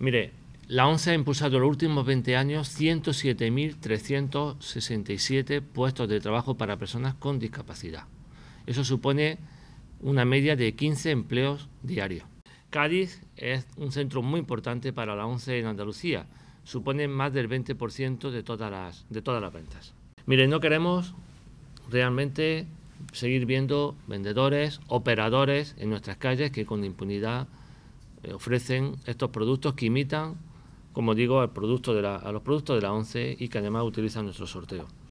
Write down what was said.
Mire, la ONCE ha impulsado en los últimos 20 años 107.367 puestos de trabajo para personas con discapacidad. Eso supone una media de 15 empleos diarios. Cádiz es un centro muy importante para la ONCE en Andalucía. Supone más del 20% de todas, las, de todas las ventas. Mire, no queremos realmente seguir viendo vendedores, operadores en nuestras calles que con impunidad eh, ofrecen estos productos que imitan, como digo, al producto a los productos de la ONCE y que además utilizan nuestro sorteo.